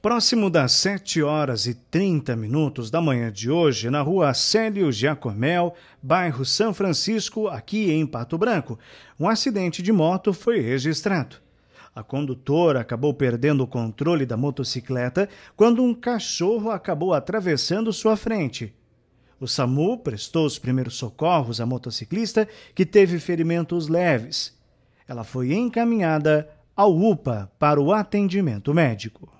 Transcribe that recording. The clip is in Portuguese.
Próximo das 7 horas e 30 minutos da manhã de hoje, na rua Célio Giacomel, bairro São Francisco, aqui em Pato Branco, um acidente de moto foi registrado. A condutora acabou perdendo o controle da motocicleta quando um cachorro acabou atravessando sua frente. O SAMU prestou os primeiros socorros à motociclista, que teve ferimentos leves. Ela foi encaminhada ao UPA para o atendimento médico.